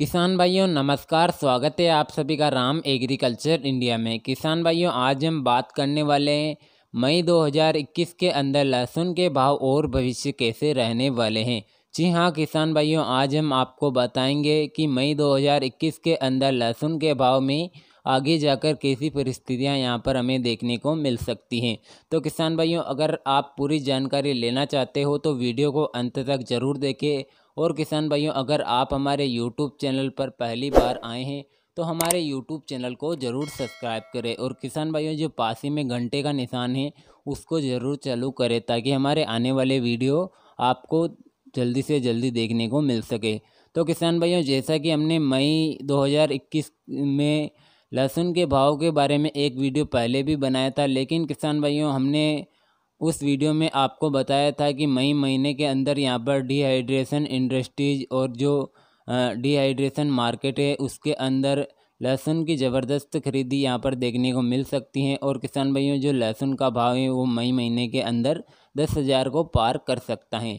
किसान भाइयों नमस्कार स्वागत है आप सभी का राम एग्रीकल्चर इंडिया में किसान भाइयों आज हम बात करने वाले हैं मई 2021 के अंदर लहसुन के भाव और भविष्य कैसे रहने वाले हैं जी हाँ किसान भाइयों आज हम आपको बताएंगे कि मई 2021 के अंदर लहसुन के भाव में आगे जाकर कैसी परिस्थितियां यहां पर हमें देखने को मिल सकती हैं तो किसान भाइयों अगर आप पूरी जानकारी लेना चाहते हो तो वीडियो को अंत तक ज़रूर देखें और किसान भाइयों अगर आप हमारे यूट्यूब चैनल पर पहली बार आए हैं तो हमारे यूट्यूब चैनल को ज़रूर सब्सक्राइब करें और किसान भाइयों जो पासी में घंटे का निशान है उसको ज़रूर चालू करें ताकि हमारे आने वाले वीडियो आपको जल्दी से जल्दी देखने को मिल सके तो किसान भाइयों जैसा कि हमने मई 2021 में लहसुन के भाव के बारे में एक वीडियो पहले भी बनाया था लेकिन किसान भाइयों हमने उस वीडियो में आपको बताया था कि मई महीने के अंदर यहाँ पर डिहाइड्रेशन इंडस्ट्रीज और जो डिहाइड्रेशन मार्केट है उसके अंदर लहसुन की ज़बरदस्त खरीदी यहाँ पर देखने को मिल सकती है और किसान भाइयों जो लहसुन का भाव है वो मई महीने के अंदर दस हज़ार को पार कर सकता है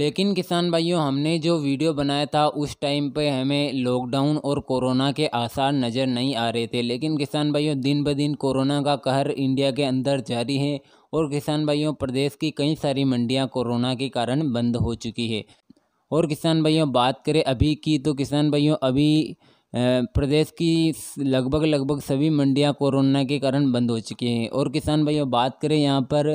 लेकिन किसान भाइयों हमने जो वीडियो बनाया था उस टाइम पे हमें लॉकडाउन और कोरोना के आसार नज़र नहीं आ रहे थे लेकिन किसान भाइयों दिन ब दिन कोरोना का कहर इंडिया के अंदर जारी है और किसान भाइयों प्रदेश की कई सारी मंडियां कोरोना के कारण बंद हो चुकी है और किसान भाइयों बात करें अभी की तो किसान भाइयों अभी प्रदेश की लगभग लगभग सभी मंडियां कोरोना के कारण बंद हो चुकी हैं और किसान भाइयों बात करें यहाँ पर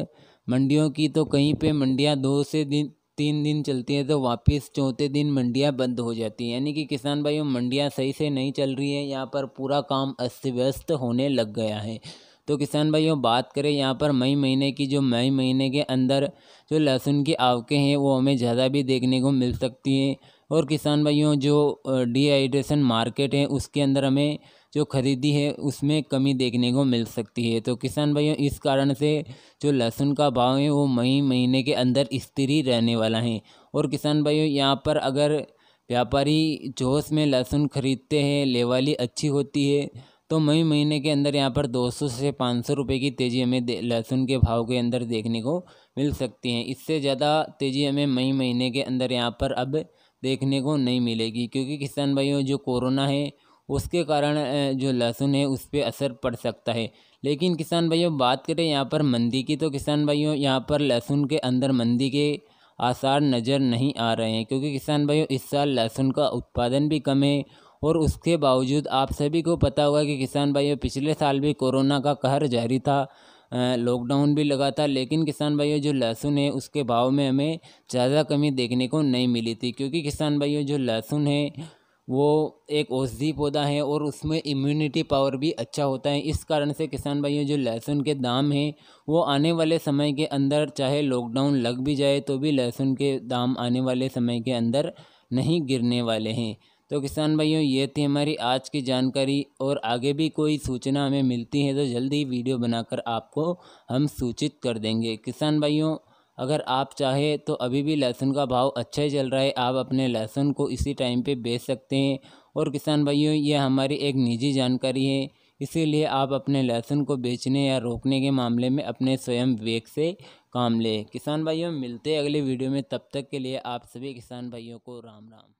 मंडियों की तो कहीं पर मंडियाँ दो से दिन तीन दिन चलती हैं तो वापस चौथे दिन मंडियां बंद हो जाती हैं यानी कि किसान भाइयों मंडियां सही से नहीं चल रही हैं यहाँ पर पूरा काम अस्त व्यस्त होने लग गया है तो किसान भाइयों बात करें यहाँ पर मई महीने की जो मई महीने के अंदर जो लहसुन की आवकें हैं वो हमें ज़्यादा भी देखने को मिल सकती हैं और किसान भाइयों जो डिहाइड्रेशन मार्केट है उसके अंदर हमें जो ख़रीदी है उसमें कमी देखने को मिल सकती है तो किसान भाइयों इस कारण से जो लहसुन का भाव है वो मई महीने के अंदर स्थिर रहने वाला है और किसान भाइयों यहाँ पर अगर व्यापारी जोश में लहसुन खरीदते हैं लेवाली अच्छी होती है तो मई महीने के अंदर यहाँ पर 200 से 500 रुपए की तेज़ी हमें लहसुन के भाव के अंदर देखने को मिल सकती है इससे ज़्यादा तेज़ी हमें मई महीने के अंदर यहाँ पर अब देखने को नहीं मिलेगी क्योंकि किसान भाइयों जो कोरोना है उसके कारण जो लहसुन है उस पर असर पड़ सकता है लेकिन किसान भाइयों बात करें यहाँ पर मंदी की तो किसान भाइयों यहाँ पर लहसुन के अंदर मंदी के आसार नज़र नहीं आ रहे हैं क्योंकि किसान भाइयों इस साल लहसुन का उत्पादन भी कम है और उसके बावजूद आप सभी को पता होगा कि किसान भाइयों पिछले साल भी कोरोना का कहर जारी था लॉकडाउन भी लगा था लेकिन किसान भाइयों जो लहसुन है उसके भाव में हमें ज़्यादा कमी देखने को नहीं मिली थी क्योंकि किसान भाइयों जो लहसुन है वो एक औषधि पौधा है और उसमें इम्यूनिटी पावर भी अच्छा होता है इस कारण से किसान भाइयों जो लहसुन के दाम हैं वो आने वाले समय के अंदर चाहे लॉकडाउन लग भी जाए तो भी लहसुन के दाम आने वाले समय के अंदर नहीं गिरने वाले हैं तो किसान भाइयों ये थी हमारी आज की जानकारी और आगे भी कोई सूचना हमें मिलती है तो जल्दी ही वीडियो बनाकर आपको हम सूचित कर देंगे किसान भाइयों अगर आप चाहे तो अभी भी लहसुन का भाव अच्छा ही चल रहा है आप अपने लहसुन को इसी टाइम पे बेच सकते हैं और किसान भाइयों ये हमारी एक निजी जानकारी है इसीलिए आप अपने लहसुन को बेचने या रोकने के मामले में अपने स्वयं विवेक से काम लें किसान भाइयों मिलते अगले वीडियो में तब तक के लिए आप सभी किसान भाइयों को राम राम